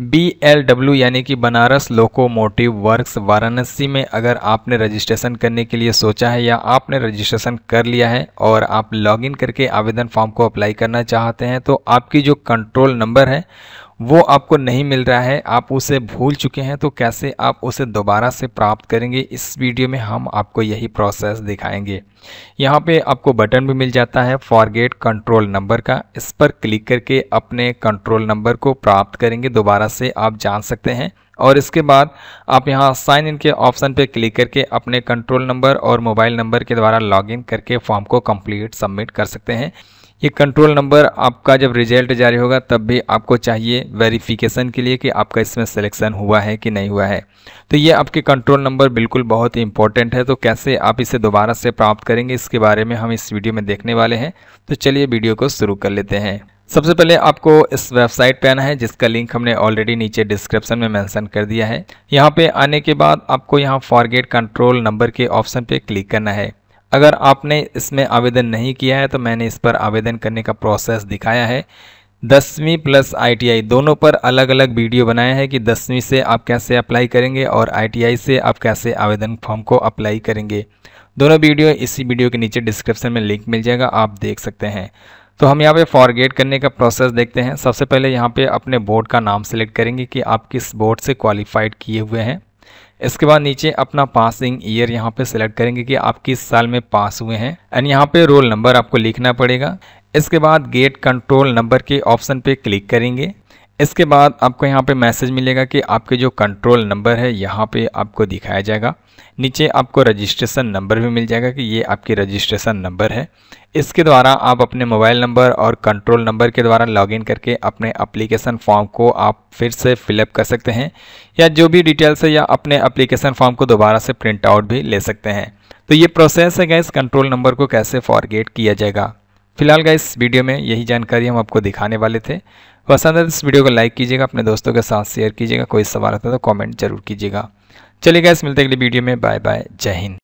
B यानी कि Banaras locomotive works Varanasi में अगर आपने रजिस्ट्रेशन करने के लिए सोचा है या आपने रजिस्ट्रेशन कर लिया है और आप लॉगिन करके आवेदन फॉर्म को अप्लाई करना चाहते हैं तो आपकी जो कंट्रोल नंबर है वो आपको नहीं मिल रहा है आप उसे भूल चुके हैं तो कैसे आप उसे दोबारा से प्राप्त करेंगे इस वीडियो में हम आपको यही प्रोसेस दिखाएंगे यहाँ पे आपको बटन भी मिल जाता है फॉरगेट कंट्रोल नंबर का इस पर क्लिक करके अपने कंट्रोल नंबर को प्राप्त करेंगे दोबारा से आप जान सकते हैं और इसके बाद आप यहाँ साइन इन के ऑप्शन पे क्लिक करके अपने कंट्रोल नंबर और मोबाइल नंबर के द्वारा लॉगिन करके फॉर्म को कंप्लीट सबमिट कर सकते हैं ये कंट्रोल नंबर आपका जब रिजल्ट जारी होगा तब भी आपको चाहिए वेरिफिकेशन के लिए कि आपका इसमें सिलेक्शन हुआ है कि नहीं हुआ है तो ये आपके कंट्रोल नंबर बिल्कुल बहुत ही इंपॉर्टेंट है तो कैसे आप इसे दोबारा से प्राप्त करेंगे इसके बारे में हम इस वीडियो में देखने वाले हैं तो चलिए वीडियो को शुरू कर लेते हैं सबसे पहले आपको इस वेबसाइट पे आना है जिसका लिंक हमने ऑलरेडी नीचे डिस्क्रिप्शन में मेंशन कर दिया है यहाँ पे आने के बाद आपको यहाँ फॉरगेट कंट्रोल नंबर के ऑप्शन पे क्लिक करना है अगर आपने इसमें आवेदन नहीं किया है तो मैंने इस पर आवेदन करने का प्रोसेस दिखाया है दसवीं प्लस आईटीआई दोनों पर अलग अलग वीडियो बनाया है कि दसवीं से आप कैसे अप्लाई करेंगे और आईटीआई से आप कैसे आवेदन फॉर्म को अप्लाई करेंगे दोनों वीडियो इसी वीडियो के नीचे डिस्क्रिप्शन में लिंक मिल जाएगा आप देख सकते हैं तो हम यहाँ पे फॉरगेट करने का प्रोसेस देखते हैं सबसे पहले यहाँ पे अपने बोर्ड का नाम सेलेक्ट करेंगे कि आप किस बोर्ड से क्वालिफाइड किए हुए हैं इसके बाद नीचे अपना पासिंग ईयर यहाँ पे सिलेक्ट करेंगे कि आप किस साल में पास हुए हैं एंड यहाँ पे रोल नंबर आपको लिखना पड़ेगा इसके बाद गेट कंट्रोल नंबर के ऑप्शन पे क्लिक करेंगे इसके बाद आपको यहाँ पे मैसेज मिलेगा कि आपके जो कंट्रोल नंबर है यहाँ पे आपको दिखाया जाएगा नीचे आपको रजिस्ट्रेशन नंबर भी मिल जाएगा कि ये आपकी रजिस्ट्रेशन नंबर है इसके द्वारा आप अपने मोबाइल नंबर और कंट्रोल नंबर के द्वारा लॉगिन करके अपने एप्लीकेशन फॉर्म को आप फिर से फिलअप कर सकते हैं या जो भी डिटेल्स है या अपने अप्लीकेशन फॉर्म को दोबारा से प्रिंट आउट भी ले सकते हैं तो ये प्रोसेस है गैस कंट्रोल नंबर को कैसे फॉरगेट किया जाएगा फिलहाल गैस वीडियो में यही जानकारी हम आपको दिखाने वाले थे पसंद है तो इस वीडियो को लाइक कीजिएगा अपने दोस्तों के साथ शेयर कीजिएगा कोई सवाल आता है तो कॉमेंट जरूर कीजिएगा चलिए गैस मिलते अगली वीडियो में बाय बाय जय हिंद